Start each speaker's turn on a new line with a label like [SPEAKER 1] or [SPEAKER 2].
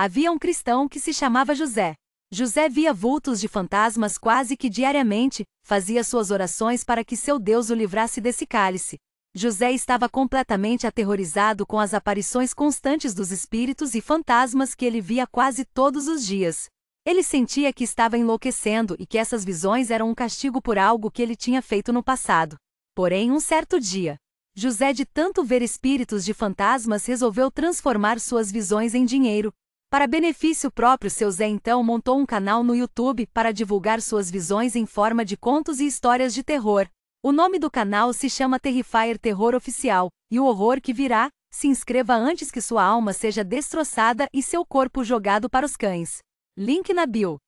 [SPEAKER 1] Havia um cristão que se chamava José. José via vultos de fantasmas quase que diariamente, fazia suas orações para que seu Deus o livrasse desse cálice. José estava completamente aterrorizado com as aparições constantes dos espíritos e fantasmas que ele via quase todos os dias. Ele sentia que estava enlouquecendo e que essas visões eram um castigo por algo que ele tinha feito no passado. Porém, um certo dia, José, de tanto ver espíritos de fantasmas, resolveu transformar suas visões em dinheiro, para benefício próprio, seu Zé então montou um canal no YouTube para divulgar suas visões em forma de contos e histórias de terror. O nome do canal se chama Terrifier Terror Oficial, e o horror que virá, se inscreva antes que sua alma seja destroçada e seu corpo jogado para os cães. Link na bio.